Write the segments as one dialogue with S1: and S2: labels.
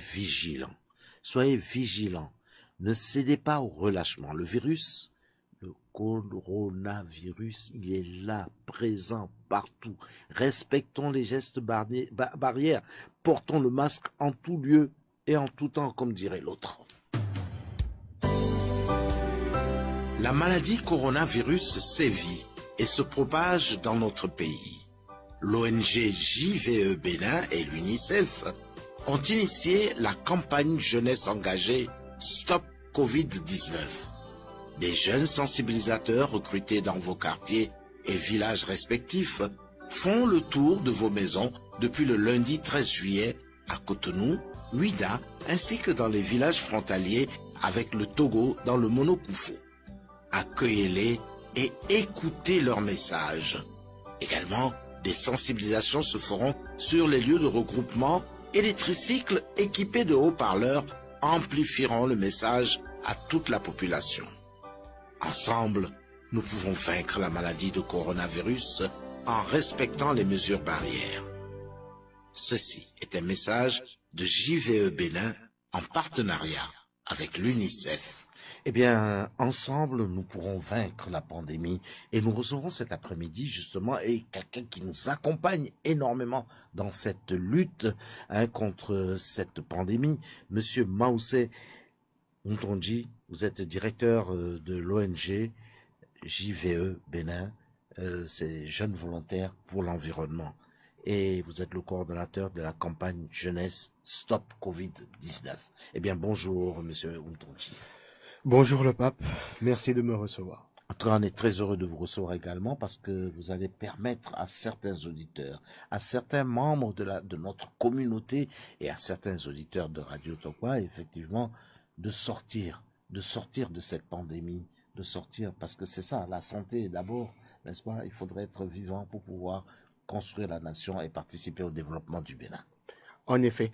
S1: vigilant. Soyez vigilant. Ne cédez pas au relâchement. Le virus, le coronavirus, il est là, présent partout. Respectons les gestes barrières. Portons le masque en tout lieu et en tout temps, comme dirait l'autre. La maladie coronavirus sévit et se propage dans notre pays. L'ONG JVE Bénin et l'UNICEF ont initié la campagne jeunesse engagée Stop Covid-19. Des jeunes sensibilisateurs recrutés dans vos quartiers et villages respectifs font le tour de vos maisons depuis le lundi 13 juillet à Cotonou, Ouida, ainsi que dans les villages frontaliers avec le Togo dans le Monokoufo. Accueillez-les et écoutez leurs messages. Également, des sensibilisations se feront sur les lieux de regroupement et les tricycles équipés de haut-parleurs amplifieront le message à toute la population. Ensemble, nous pouvons vaincre la maladie de coronavirus en respectant les mesures barrières. Ceci est un message de JVE Bénin en partenariat avec l'UNICEF. Eh bien, ensemble, nous pourrons vaincre la pandémie. Et nous recevrons cet après-midi, justement, et quelqu'un qui nous accompagne énormément dans cette lutte hein, contre cette pandémie, Monsieur Maoussé Ntonji. Vous êtes directeur euh, de l'ONG JVE Bénin, euh, c'est Jeunes Volontaires pour l'Environnement. Et vous êtes le coordonnateur de la campagne jeunesse Stop Covid-19. Eh bien, bonjour, monsieur Ntonji.
S2: Bonjour le pape, merci de me recevoir.
S1: On est très heureux de vous recevoir également parce que vous allez permettre à certains auditeurs, à certains membres de, notre communauté et à certains auditeurs de Radio Tokwa, effectivement, de sortir, de sortir de cette pandémie, de sortir, parce que c'est ça, la santé d'abord, n'est-ce pas Il faudrait être vivant pour pouvoir
S2: construire la nation et participer au développement du Bénin. En effet,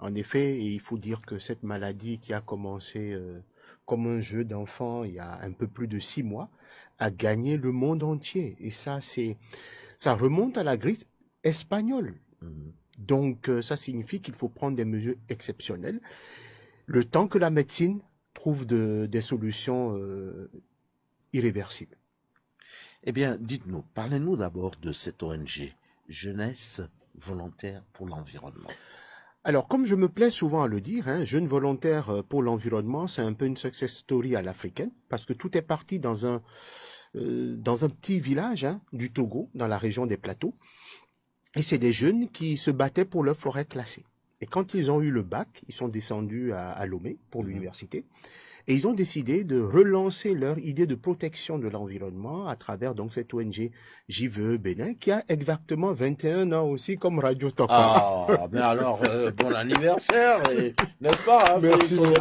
S2: en effet, il faut dire que cette maladie qui a commencé... Euh, comme un jeu d'enfant il y a un peu plus de six mois, a gagné le monde entier. Et ça, c'est, ça remonte à la grise espagnole. Mm-hmm. Donc, euh, ça signifie qu'il faut prendre des mesures exceptionnelles. Le temps que la médecine trouve des solutions euh, irréversibles. Eh bien, dites-nous, parlez-nous d'abord de cette ONG, Jeunesse volontaire pour l'environnement. Alors, comme je me plais souvent à le dire, jeunes hein, jeune volontaire euh, pour l'environnement, c'est un peu une success story à l'africaine, parce que tout est parti dans un, euh, dans un petit village hein, du Togo, dans la région des plateaux. Et c'est des jeunes qui se battaient pour leur forêt classée. Et quand ils ont eu le bac, ils sont descendus à, Lomé pour mhm. l'université. Et ils ont décidé de relancer leur idée de protection de l'environnement à travers donc cette ONG JVE Bénin qui a exactement 21 ans aussi comme Radio Top. Ah, mais alors, euh,
S1: bon anniversaire, n'est-ce pas hein, Merci. Bonne,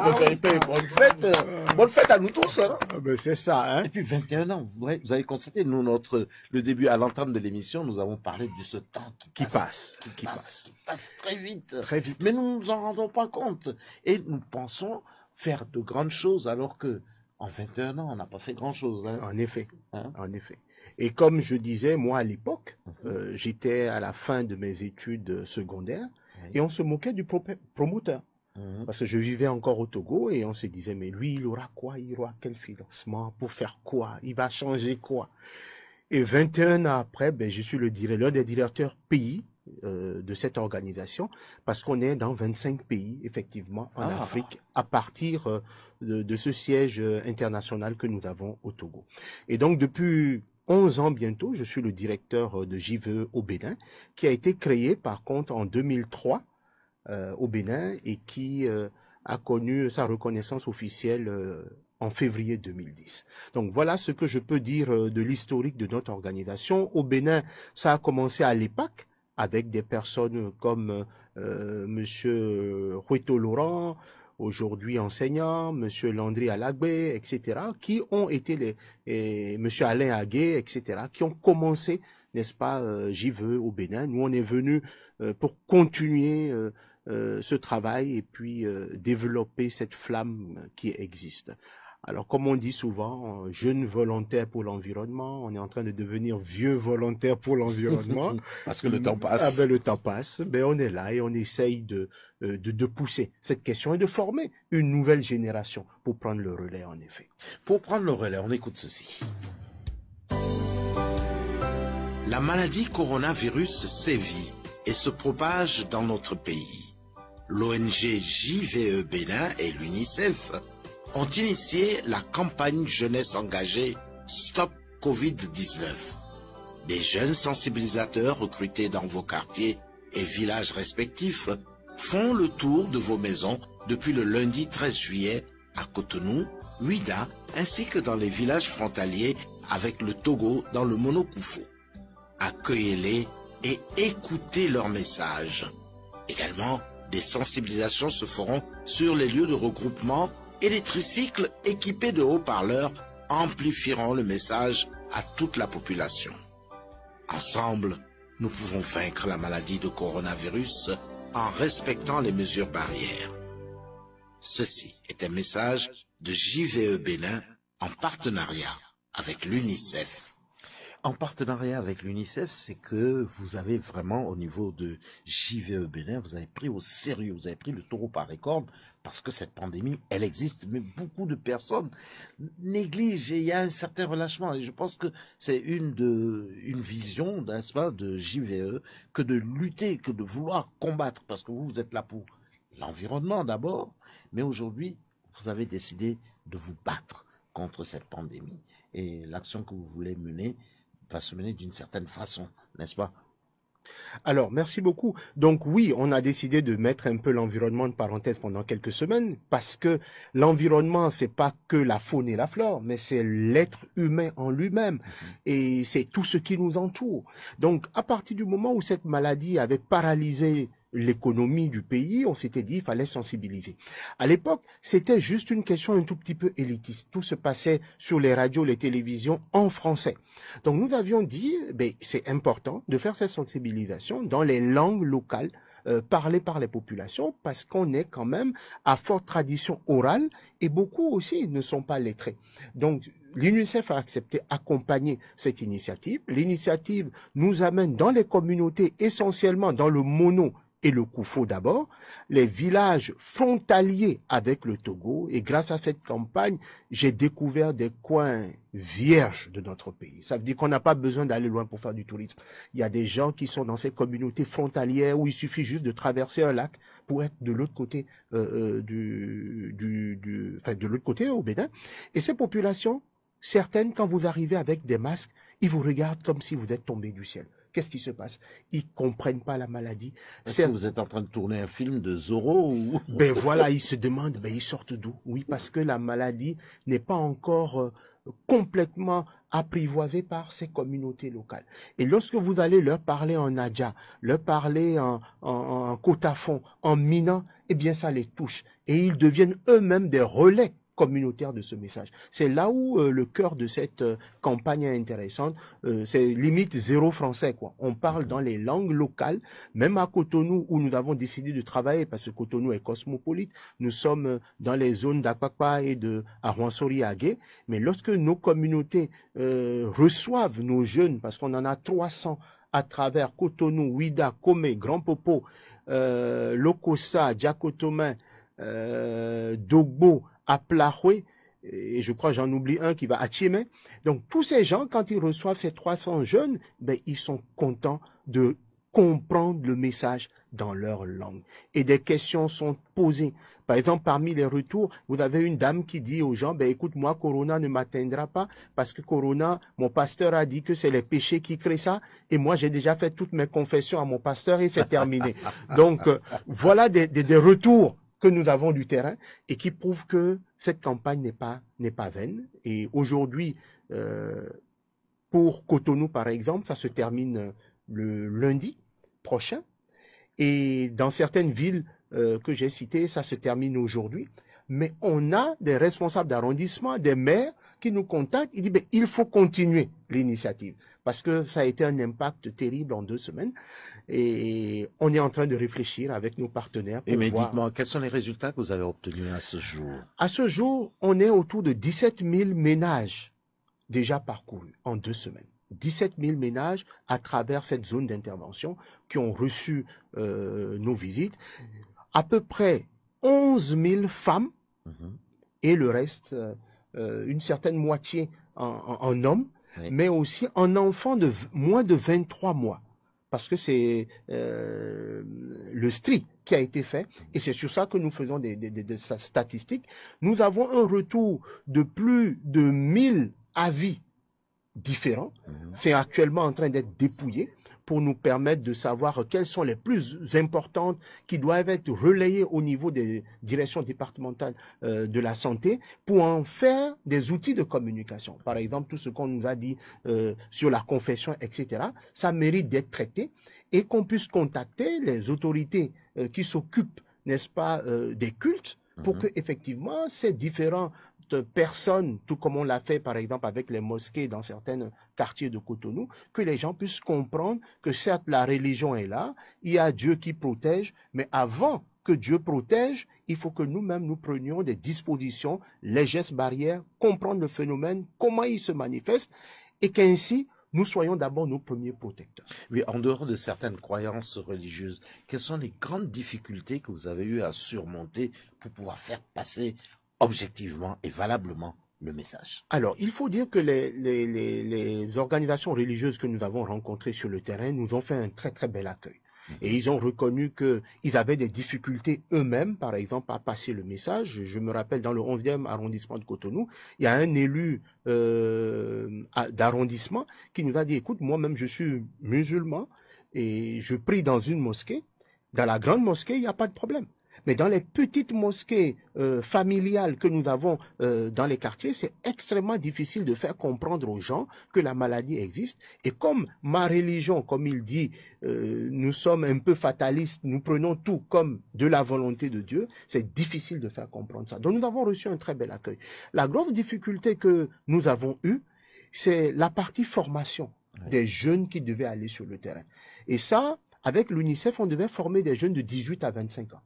S1: fête, bonne fête à nous tous. Hein. Ah, ben, c'est ça. Hein. Et puis 21 ans, vous, avez constaté, nous, notre, le début, à l'entame de l'émission, nous avons parlé de ce temps qui, passe, Qui, passe, passe. très vite. Très vite. Mais nous ne nous en rendons pas compte. Et nous pensons faire de grandes choses alors que en 21 ans, on n'a pas fait
S2: grand-chose. Hein. En effet, hein? en effet. Et comme je disais, moi à l'époque, mmh. euh, j'étais à la fin de mes études euh, secondaires et on se moquait du promoteur. Mmh. Parce que je vivais encore au Togo et on se disait, mais lui, il aura quoi Il aura quel financement Pour faire quoi Il va changer quoi Et 21 ans après, ben, je suis le l'un des directeurs pays euh, de cette organisation parce qu'on est dans 25 pays effectivement en ah. Afrique à partir euh, de, ce siège euh, international que nous avons au Togo. Et donc depuis 11 ans bientôt, je suis le directeur de JVE au Bénin qui a été créé par contre en 2003 au Bénin et qui a connu sa reconnaissance officielle en février 2010. Donc voilà ce que je peux dire de l'historique de notre organisation. Au Bénin, ça a commencé à l'époque avec des personnes comme euh, Monsieur Rueto Laurent, aujourd'hui enseignant, Monsieur Landry Alagbe, etc., qui ont été les, et Monsieur Alain Aguet, etc., qui ont commencé, n'est-ce pas, euh, j'y veux au Bénin. Nous, on est venu euh, pour continuer euh, ce travail et puis développer cette flamme qui existe. Alors, comme on dit souvent, euh, jeunes volontaire pour l'environnement, on est en train de devenir vieux volontaire pour l'environnement. Parce que le temps ah ben, passe. le temps passe, mais ben, on est là et on essaye euh, de, de pousser cette question et de former une nouvelle génération pour prendre le relais, en effet. Pour prendre le relais, on écoute ceci. La maladie coronavirus
S1: sévit et se propage dans notre pays. L'ONG JVE Bénin et l'UNICEF ont initié la campagne jeunesse engagée Stop Covid-19. Des jeunes sensibilisateurs recrutés dans vos quartiers et villages respectifs font le tour de vos maisons depuis le lundi 13 juillet à Cotonou, Ouida, ainsi que dans les villages frontaliers avec le Togo dans le Monokoufo. Accueillez-les et écoutez leurs messages. Également, des sensibilisations se feront sur les lieux de regroupement et les tricycles équipés de haut-parleurs amplifieront le message à toute la population. Ensemble, nous pouvons vaincre la maladie de coronavirus en respectant les mesures barrières. Ceci est un message de JVE Bénin en partenariat avec l'UNICEF. En partenariat avec l'UNICEF, c'est que vous avez vraiment, au niveau de JVE Bénin, vous avez pris au sérieux, vous avez pris le taureau par les cornes parce que cette pandémie, elle existe, mais beaucoup de personnes négligent et il y a un certain relâchement. Et je pense que c'est une une vision, n'est-ce pas, de JVE, que de lutter, que de vouloir combattre, parce que vous, vous êtes là pour l'environnement d'abord, mais aujourd'hui, vous avez décidé de vous battre contre cette pandémie. Et l'action que vous voulez mener va se mener d'une certaine façon, n'est-ce pas,
S2: alors, merci beaucoup. Donc oui, on a décidé de mettre un peu l'environnement de parenthèse pendant quelques semaines parce que l'environnement, c'est pas que la faune et la flore, mais c'est l'être humain en lui-même mhm. et c'est tout ce qui nous entoure. Donc, à partir du moment où cette maladie avait paralysé l'économie du pays, on s'était dit il fallait sensibiliser. À l'époque, c'était juste une question un tout petit peu élitiste. Tout se passait sur les radios, les télévisions en français. Donc nous avions dit, ben, c'est important de faire cette sensibilisation dans les langues locales euh, parlées par les populations parce qu'on est quand même à forte tradition orale et beaucoup aussi ne sont pas lettrés. Donc l'UNICEF a accepté accompagner cette initiative. L'initiative nous amène dans les communautés essentiellement dans le mono et le Koufo d'abord, les villages frontaliers avec le Togo. Et grâce à cette campagne, j'ai découvert des coins vierges de notre pays. Ça veut dire qu'on n'a pas besoin d'aller loin pour faire du tourisme. Il y a des gens qui sont dans ces communautés frontalières où il suffit juste de traverser un lac pour être de l'autre côté euh, euh, du, du, du, enfin de l'autre côté au Bénin. Et ces populations, certaines, quand vous arrivez avec des masques, ils vous regardent comme si vous êtes tombé du ciel. Qu'est-ce qui se passe Ils comprennent pas la maladie. Est-ce que vous
S1: êtes en train de tourner un film de Zorro ou... Ben voilà, ils se
S2: demandent, ben ils sortent d'où Oui, parce que la maladie n'est pas encore euh, complètement apprivoisée par ces communautés locales. Et lorsque vous allez leur parler en adja, leur parler en, en, en, fond Cotafon, en Minan, eh bien ça les touche. Et ils deviennent eux-mêmes des relais communautaire de ce message. C'est là où euh, le cœur de cette euh, campagne est intéressante. Euh, c'est limite zéro français, quoi. On parle dans les langues locales, même à Cotonou, où nous avons décidé de travailler, parce que Cotonou est cosmopolite. Nous sommes dans les zones d'Akpakpa et de Agué. Mais lorsque nos communautés reçoivent nos jeunes, parce qu'on en a 300 à travers Cotonou, Ouida, Komé, Grand Popo, Lokosa, Dogbo, Aplahoué, et je crois j'en oublie un qui va à Tchimé. Donc tous ces gens, quand ils reçoivent ces 300 jeunes, ben, ils sont contents de comprendre le message dans leur langue. Et des questions sont posées. Par exemple, parmi les retours, vous avez une dame qui dit aux gens, ben, écoute, moi, Corona ne m'atteindra pas parce que Corona, mon pasteur a dit que c'est les péchés qui créent ça. Et moi, j'ai déjà fait toutes mes confessions à mon pasteur et c'est terminé. Donc, euh, voilà des retours que nous avons du terrain et qui prouve que cette campagne n'est pas, n'est pas vaine. Et aujourd'hui, euh, pour Cotonou, par exemple, ça se termine euh, le lundi prochain. Et dans certaines villes euh, que j'ai citées, ça se termine aujourd'hui. Mais on a des responsables d'arrondissement, des maires qui nous contactent. Ils disent, ben, il faut continuer l'initiative parce que ça a été un impact terrible en deux semaines. Et on est en train de réfléchir avec nos partenaires. et mais dites-moi,
S1: quels sont les résultats que vous avez obtenus à ce jour
S2: À ce jour, on est autour de 17 000 ménages déjà parcourus en deux semaines. 17 000 ménages à travers cette zone d'intervention qui ont reçu euh, nos visites. À peu près 11 000 femmes mhm. et le reste, euh, euh, une certaine moitié en hommes mais aussi un enfant de moins de 23 mois. Parce que c'est euh, le strict qui a été fait, et c'est sur ça que nous faisons des, des, statistiques. Nous avons un retour de plus de 1000 avis différents. Mhm. C'est actuellement en train d'être dépouillé pour nous permettre de savoir quelles sont les plus importantes qui doivent être relayées au niveau des directions départementales euh, de la santé pour en faire des outils de communication. Par exemple, tout ce qu'on nous a dit euh, sur la confession, etc., ça mérite d'être traité et qu'on puisse contacter les autorités euh, qui s'occupent, n'est-ce pas, des cultes pour mhm. que effectivement ces différents personne, tout comme on l'a fait par exemple avec les mosquées dans certains quartiers de Cotonou, que les gens puissent comprendre que certes la religion est là, il y a Dieu qui protège, mais avant que Dieu protège, il faut que nous-mêmes nous prenions des dispositions, les gestes barrières, comprendre le phénomène, comment il se manifeste, et qu'ainsi nous soyons d'abord nos premiers protecteurs.
S1: Oui, en dehors de certaines croyances religieuses, quelles sont les grandes difficultés que vous avez eues à surmonter pour pouvoir faire passer objectivement et valablement le message.
S2: Alors, il faut dire que les, organisations religieuses que nous avons rencontrées sur le terrain nous ont fait un très très bel accueil. Mhm. Et ils ont reconnu qu'ils avaient des difficultés eux-mêmes, par exemple, à passer le message. Je me rappelle, dans le 11e arrondissement de Cotonou, il y a un élu euh, d'arrondissement qui nous a dit, écoute, moi-même, je suis musulman et je prie dans une mosquée. Dans la grande mosquée, il n'y a pas de problème. Mais dans les petites mosquées euh, familiales que nous avons euh, dans les quartiers, c'est extrêmement difficile de faire comprendre aux gens que la maladie existe. Et comme ma religion, comme il dit, euh, nous sommes un peu fatalistes, nous prenons tout comme de la volonté de Dieu, c'est difficile de faire comprendre ça. Donc nous avons reçu un très bel accueil. La grosse difficulté que nous avons eue, c'est la partie formation des jeunes qui devaient aller sur le terrain. Et ça, avec l'UNICEF, on devait former des jeunes de 18 à 25 ans.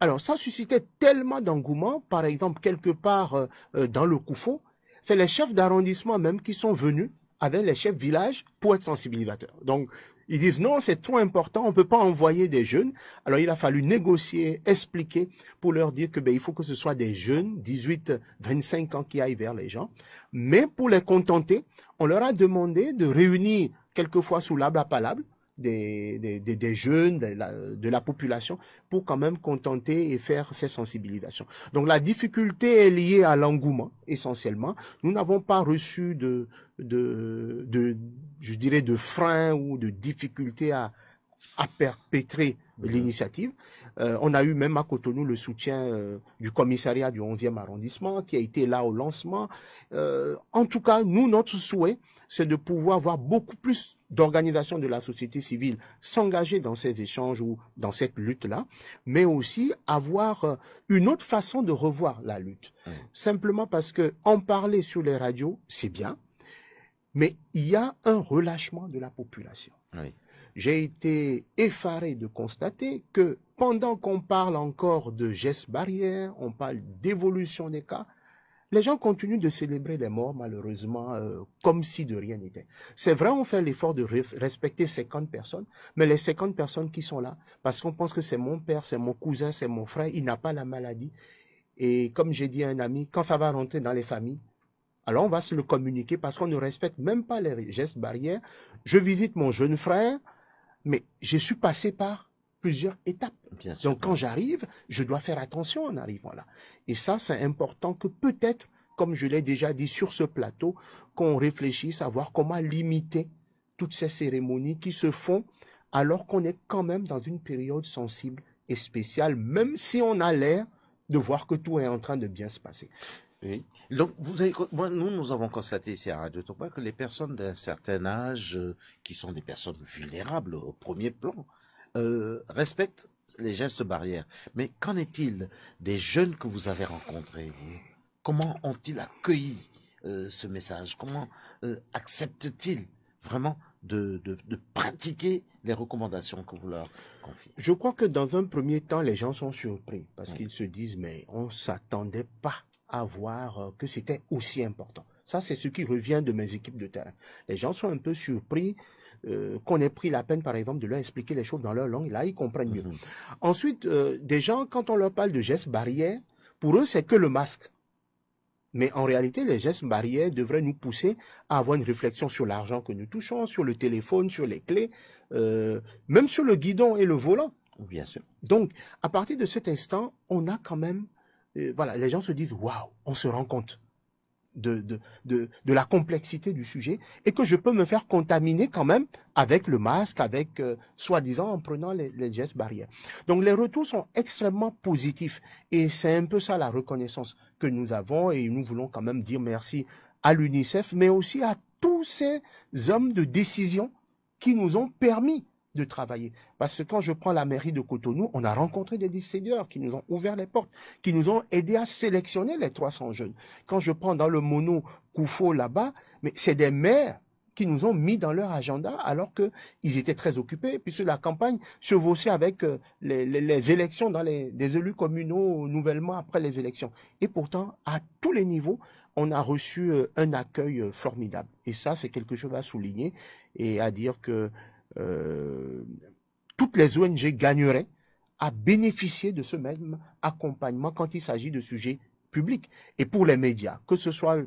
S2: Alors, ça suscitait tellement d'engouement, par exemple, quelque part euh, euh, dans le Koufo, c'est les chefs d'arrondissement même qui sont venus avec les chefs village pour être sensibilisateurs. Donc, ils disent non, c'est trop important, on ne peut pas envoyer des jeunes. Alors, il a fallu négocier, expliquer pour leur dire que ben, il faut que ce soit des jeunes, 18, 25 ans, qui aillent vers les gens. Mais pour les contenter, on leur a demandé de réunir quelquefois sous l'able à palable des, des, des, jeunes, de la, de la, population, pour quand même contenter et faire ces sensibilisations. Donc la difficulté est liée à l'engouement, essentiellement. Nous n'avons pas reçu de, de, de, je dirais, de freins ou de difficultés à, à perpétrer mhm. l'initiative. Euh, on a eu même à Cotonou le soutien euh, du commissariat du 11e arrondissement qui a été là au lancement. Euh, en tout cas, nous, notre souhait, c'est de pouvoir avoir beaucoup plus d'organisation de la société civile s'engager dans ces échanges ou dans cette lutte-là, mais aussi avoir euh, une autre façon de revoir la lutte. Mmh. Simplement parce que en parler sur les radios, c'est bien, mais il y a un relâchement de la population. J'ai été effaré de constater que pendant qu'on parle encore de gestes barrières, on parle d'évolution des cas, les gens continuent de célébrer les morts, malheureusement, euh, comme si de rien n'était. C'est vrai, on fait l'effort de respecter 50 personnes, mais les 50 personnes qui sont là, parce qu'on pense que c'est mon père, c'est mon cousin, c'est mon frère, il n'a pas la maladie. Et comme j'ai dit à un ami, quand ça va rentrer dans les familles, alors on va se le communiquer parce qu'on ne respecte même pas les gestes barrières. Je visite mon jeune frère, mais je suis passé par plusieurs étapes. Donc quand j'arrive, je dois faire attention en arrivant là. Et ça, c'est important que peut-être, comme je l'ai déjà dit sur ce plateau, qu'on réfléchisse à voir comment limiter toutes ces cérémonies qui se font alors qu'on est quand même dans une période sensible et spéciale, même si on a l'air de voir que tout est en train de bien se passer.
S1: Donc, vous avez, nous, nous avons constaté ici à Radio que les personnes d'un certain âge, euh, qui sont des personnes vulnérables au premier plan, euh, respectent les gestes barrières. Mais qu'en est-il des jeunes que vous avez rencontrés Comment ont-ils accueilli euh, ce message Comment euh, acceptent-ils vraiment de, pratiquer les recommandations
S2: que vous leur confiez Je crois que dans un premier temps, les gens sont surpris parce qu'ils se disent mais on s'attendait pas à voir que c'était aussi important. Ça, c'est ce qui revient de mes équipes de terrain. Les gens sont un peu surpris euh, qu'on ait pris la peine, par exemple, de leur expliquer les choses dans leur langue. Là, ils comprennent mieux. Mhm. Ensuite, euh, des gens, quand on leur parle de gestes barrières, pour eux, c'est que le masque. Mais en réalité, les gestes barrières devraient nous pousser à avoir une réflexion sur l'argent que nous touchons, sur le téléphone, sur les clés, euh, même sur le guidon et le volant. Bien sûr. Donc, à partir de cet instant, on a quand même, voilà, les gens se disent, waouh, on se rend compte de, de, la complexité du sujet et que je peux me faire contaminer quand même avec le masque, avec euh, soi-disant en prenant les, gestes barrières. Donc les retours sont extrêmement positifs et c'est un peu ça la reconnaissance que nous avons et nous voulons quand même dire merci à l'UNICEF mais aussi à tous ces hommes de décision qui nous ont permis de travailler. Parce que quand je prends la mairie de Cotonou, on a rencontré des décideurs qui nous ont ouvert les portes, qui nous ont aidés à sélectionner les 300 jeunes. Quand je prends dans le mono Koufo là-bas, mais c'est des maires qui nous ont mis dans leur agenda alors qu'ils étaient très occupés, puisque la campagne se vaussait avec euh, les, élections dans les des élus communaux nouvellement après les élections. Et pourtant, à tous les niveaux, on a reçu euh, un accueil euh, formidable. Et ça, c'est quelque chose à souligner et à dire que euh, toutes les ONG gagneraient à bénéficier de ce même accompagnement quand il s'agit de sujets publics. Et pour les médias, que ce soit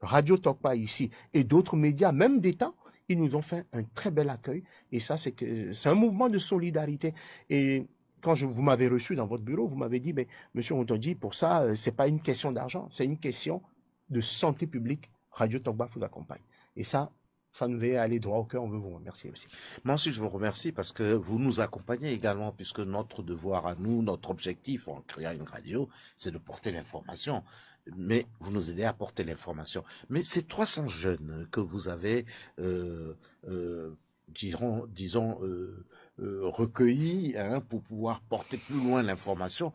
S2: Radio Tokpa ici et d'autres médias, même d'État, ils nous ont fait un très bel accueil. Et ça, c'est un mouvement de solidarité. Et quand je, vous m'avez reçu dans votre bureau, vous m'avez dit, mais monsieur dit, pour ça, euh, ce n'est pas une question d'argent, c'est une question de santé publique. Radio Tokpa vous accompagne. Et ça, ça nous est aller droit au cœur. On veut vous remercier aussi.
S1: Moi aussi, je vous remercie parce que vous nous accompagnez également, puisque notre devoir à nous, notre objectif en créant une radio, c'est de porter l'information. Mais vous nous aidez à porter l'information. Mais ces 300 jeunes que vous avez, euh, euh disons, euh, euh, recueillis hein, pour pouvoir porter plus loin l'information,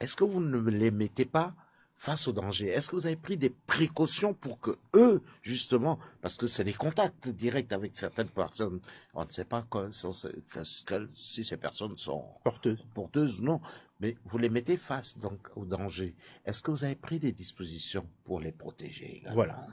S1: est-ce que vous ne les mettez pas face au danger Est-ce que vous avez pris des précautions pour que eux, justement, parce que c'est des contacts directs avec certaines personnes, on ne sait pas quoi, si, ces personnes sont porteuses, porteuses non, mais vous les mettez face donc
S2: au danger. Est-ce que vous avez pris des dispositions pour les protéger Voilà,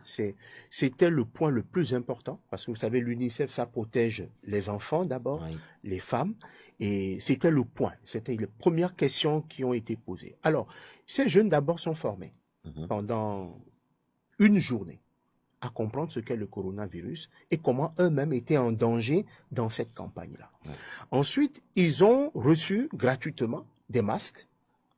S2: c'était le point le plus important parce que vous savez l'UNICEF ça protège les enfants d'abord, les femmes et c'était le point, c'était les premières questions qui ont été posées. Alors, ces jeunes d'abord sont formés mhm. pendant une journée à comprendre ce qu'est le coronavirus et comment eux-mêmes étaient en danger dans cette campagne-là. Ensuite, ils ont reçu gratuitement des masques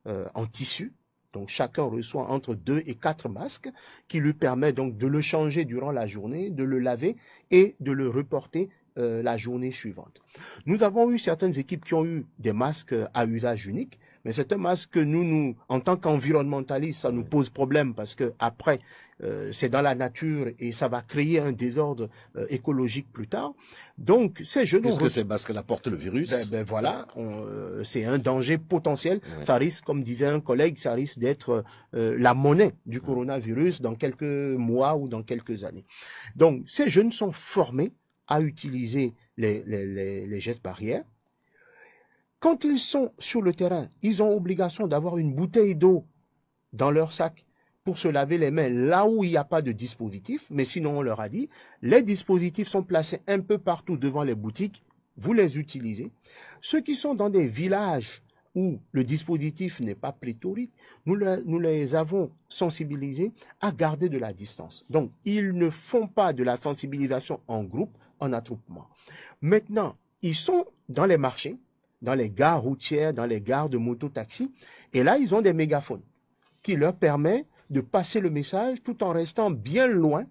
S2: euh, en tissu. Donc chacun reçoit entre deux et quatre masques qui lui permet donc de le changer durant la journée, de le laver et de le reporter euh, la journée suivante. Nous avons eu certaines équipes qui ont eu des masques à usage unique mais c'est un masque que nous, nous, en tant qu'environnementalistes, ça nous pose problème parce que après, euh, c'est dans la nature et ça va créer un désordre euh, écologique plus tard. Donc, ces jeux que c'est parce la porte le virus. Ben, ben voilà, euh, c'est un danger potentiel. Ça risque, comme disait un collègue, ça risque d'être la monnaie du coronavirus dans quelques mois ou dans quelques années. Donc, ces jeunes sont formés à utiliser les, les, les, les gestes barrières quand ils sont sur le terrain, ils ont obligation d'avoir une bouteille d'eau dans leur sac pour se laver les mains là où il n'y a pas de dispositif, mais sinon on leur a dit, les dispositifs sont placés un peu partout devant les boutiques, vous les utilisez. Ceux qui sont dans des villages où le dispositif n'est pas pléthorique, nous, nous, les avons sensibilisés à garder de la distance. Donc, ils ne font pas de la sensibilisation en groupe, en attroupement. Maintenant, ils sont dans les marchés, dans les gares routières, dans les gares de moto-taxi. Et là, ils ont des mégaphones qui leur permettent de passer le message tout en restant bien loin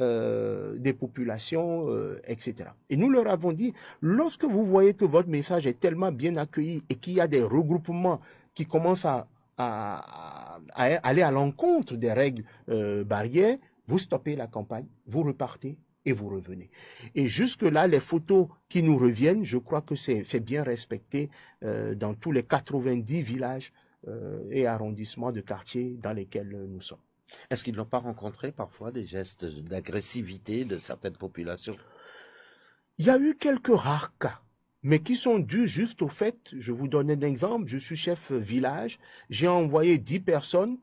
S2: euh, des populations, euh, etc. Et nous leur avons dit, lorsque vous voyez que votre message est tellement bien accueilli et qu'il y a des regroupements qui commencent à, aller à l'encontre des règles euh, barrières, vous stoppez la campagne, vous repartez et vous revenez. Et jusque-là, les photos qui nous reviennent, je crois que c'est bien respecté euh, dans tous les 90 villages euh, et arrondissements de quartiers dans lesquels nous sommes.
S1: Est-ce qu'ils n'ont pas rencontré parfois des gestes d'agressivité de certaines populations
S2: Il y a eu quelques rares cas mais qui sont dus juste au fait, je vous donne un exemple, je suis chef village, j'ai envoyé 10 personnes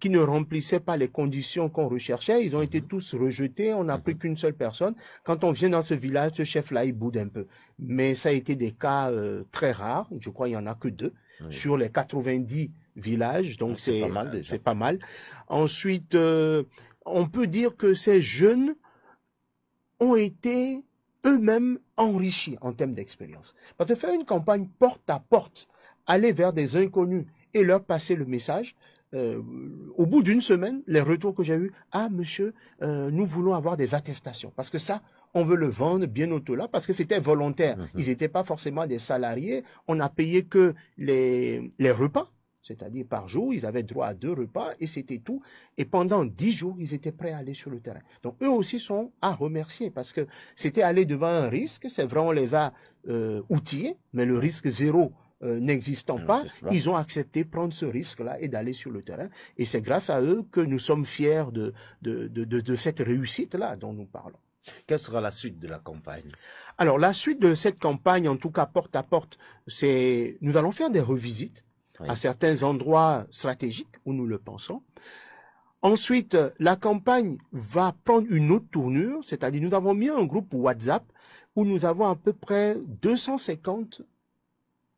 S2: qui ne remplissaient pas les conditions qu'on recherchait. Ils ont été mhm. tous rejetés. On n'a mhm. pris qu'une seule personne. Quand on vient dans ce village, ce chef-là, il boude un peu. Mais ça a été des cas euh, très rares. Je crois qu'il n'y en a que deux sur les 90 villages. Donc, ah, c'est pas mal. Ensuite, euh, on peut dire que ces jeunes ont été eux-mêmes enrichis en termes d'expérience. Parce que faire une campagne porte à porte, aller vers des inconnus et leur passer le message, euh, au bout d'une semaine, les retours que j'ai eus, ah monsieur, euh, nous voulons avoir des attestations. Parce que ça, on veut le vendre bien au-delà, parce que c'était volontaire. Mhm. Ils n'étaient pas forcément des salariés. On n'a payé que les, repas, c'est-à-dire par jour, ils avaient droit à deux repas et c'était tout. Et pendant dix jours, ils étaient prêts à aller sur le terrain. Donc eux aussi sont à remercier parce que c'était aller devant un risque. C'est vrai, on les a euh, outillés, mais le risque zéro euh, n'existant pas, ils ont accepté prendre ce risque-là et d'aller sur le terrain. Et c'est grâce à eux que nous sommes fiers de, cette réussite-là dont nous parlons. Quelle sera la suite de la campagne Alors la suite de cette campagne, en tout cas porte à porte, c'est nous allons faire des revisites à certains endroits stratégiques où nous le pensons. Ensuite, la campagne va prendre une autre tournure, c'est-à-dire nous avons mis un groupe WhatsApp où nous avons à peu près 250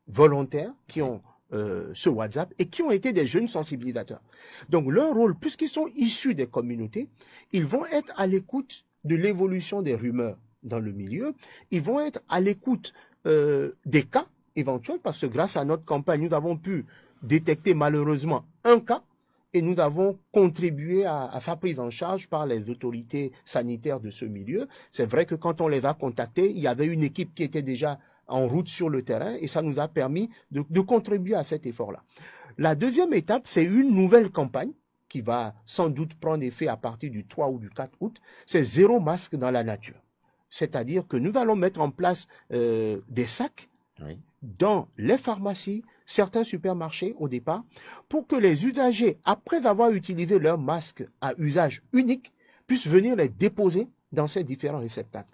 S2: volontaires qui ont euh, ce WhatsApp et qui ont été des jeunes sensibilisateurs. Donc leur rôle, puisqu'ils sont issus des communautés, ils vont être à l'écoute de l'évolution des rumeurs dans le milieu, ils vont être à l'écoute euh, des cas éventuels, parce que grâce à notre campagne, nous avons pu détecter malheureusement un cas et nous avons contribué à, à, sa prise en charge par les autorités sanitaires de ce milieu. C'est vrai que quand on les a contactés, il y avait une équipe qui était déjà en route sur le terrain et ça nous a permis de, contribuer à cet effort-là. La deuxième étape, c'est une nouvelle campagne qui va sans doute prendre effet à partir du 3 ou du 4 août, c'est zéro masque dans la nature. C'est-à-dire que nous allons mettre en place euh, des sacs dans les pharmacies, certains supermarchés au départ, pour que les usagers, après avoir utilisé leur masque à usage unique, puissent venir les déposer dans ces différents réceptacles.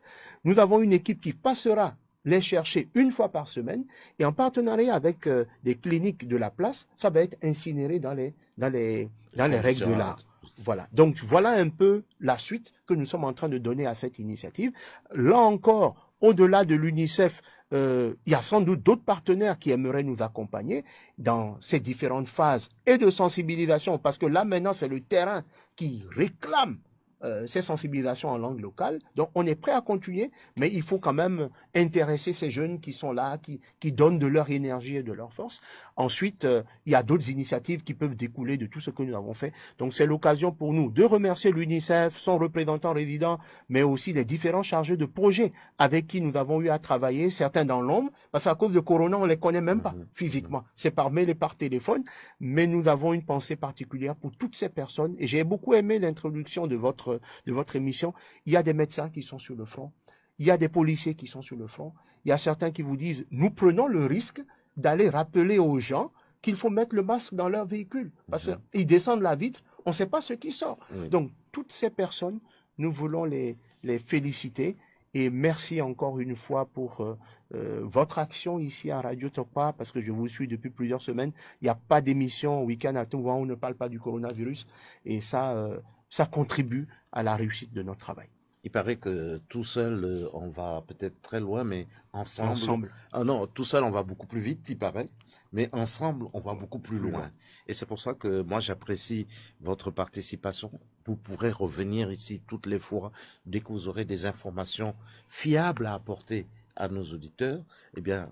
S2: Nous avons une équipe qui passera les chercher une fois par semaine et en partenariat avec euh, des cliniques de la place, ça va être incinéré dans les, les, dans les règles de l'art. Voilà. Donc voilà un peu la suite que nous sommes en train de donner à cette initiative. Là encore, au-delà de l'UNICEF, euh, il y a sans doute d'autres partenaires qui aimeraient nous accompagner dans ces différentes phases et de sensibilisation, parce que là maintenant, c'est le terrain qui réclame sensibilisation euh, ces sensibilisations en langue locale. Donc on est prêt à continuer, mais il faut quand même intéresser ces jeunes qui sont là, qui, qui donnent de leur énergie et de leur force. Ensuite, euh, il y a d'autres initiatives qui peuvent découler de tout ce que nous avons fait. Donc c'est l'occasion pour nous de remercier l'UNICEF, son représentant résident, mais aussi les différents chargés de projet avec qui nous avons eu à travailler, certains dans l'ombre, parce qu'à cause de Corona, on les connaît même pas mhm. physiquement. C'est par mail et par téléphone, mais nous avons une pensée particulière pour toutes ces personnes. Et j'ai beaucoup aimé l'introduction de votre euh, de votre émission. Il y a des médecins qui sont sur le front. Il y a des policiers qui sont sur le front. Il y a certains qui vous disent, nous prenons le risque d'aller rappeler aux gens qu'il faut mettre le masque dans leur véhicule. Parce qu'ils descendent la vitre, on ne sait pas ce qui sort. Donc, toutes ces personnes, nous voulons les, féliciter. Et merci encore une fois pour euh, euh, votre action ici à Radio Topa parce que je vous suis depuis plusieurs semaines. Il n'y a pas d'émission week-end à on ne parle pas du coronavirus. Et ça, ça contribue à la réussite de notre travail.
S1: Il paraît que tout seul, euh, on va peut-être très loin, mais ensemble. ensemble. Ah non, tout seul, on va beaucoup plus vite, il paraît. Mais ensemble, on va beaucoup plus loin. Et c'est pour ça que moi, j'apprécie votre participation. Vous pourrez revenir ici toutes les fois dès que vous aurez des informations fiables à apporter à nos auditeurs. Eh bien,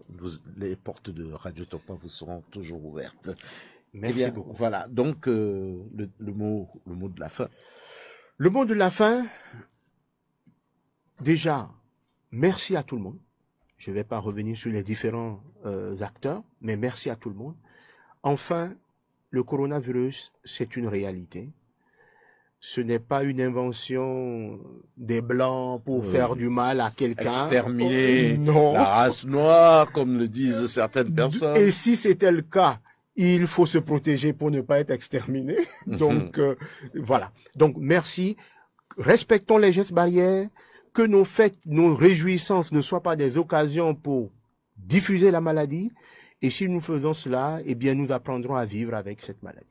S1: les portes de Radio Topa vous seront toujours ouvertes. Eh merci beaucoup. Voilà,
S2: donc euh, le, mot, le mot de la fin. Le mot de la fin, déjà, merci à tout le monde. Je ne vais pas revenir sur les différents euh, acteurs, mais merci à tout le monde. Enfin, le coronavirus, c'est une réalité. Ce n'est pas une invention des Blancs pour euh, faire du mal à quelqu'un. Exterminer non. la race noire,
S1: comme le disent certaines personnes. Et si
S2: c'était le cas, il faut se protéger pour ne pas être exterminé. Mhm. Donc euh, voilà. Donc merci. Respectons les gestes barrières. Que nos fêtes, nos réjouissances ne soient pas des occasions pour diffuser la maladie. Et si nous faisons cela, eh bien nous apprendrons à vivre avec cette maladie.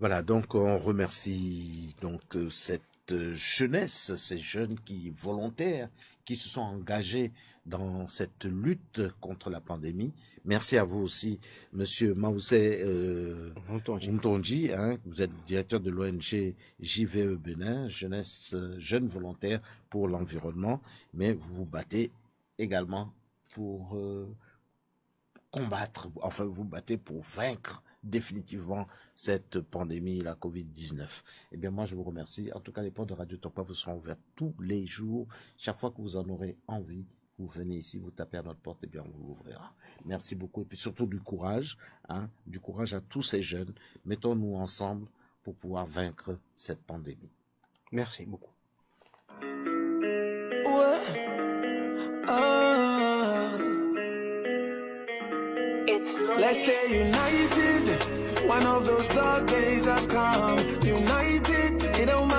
S1: Voilà, donc on remercie donc euh, cette euh, jeunesse, ces jeunes qui volontaires qui se sont engagés dans cette lutte contre la pandémie. Merci à vous aussi, Monsieur Maousset euh, hein, vous êtes directeur de l'ONG JVE Benin, jeunesse, jeune volontaire pour l'environnement, mais vous vous battez également pour euh, combattre, enfin vous battez pour vaincre définitivement cette pandémie, la Covid-19. Eh bien, moi, je vous remercie. En tout cas, les portes de Radio Topa vous seront ouvertes tous les jours. Chaque fois que vous en aurez envie, vous venez ici, vous tapez à notre porte, et bien on vous ouvrira. Merci beaucoup. Et puis surtout du courage, hein, du courage à tous ces jeunes. Mettons-nous ensemble pour pouvoir vaincre cette pandémie. Merci beaucoup. Let's stay united. One of those dark days have come. United, it don't matter.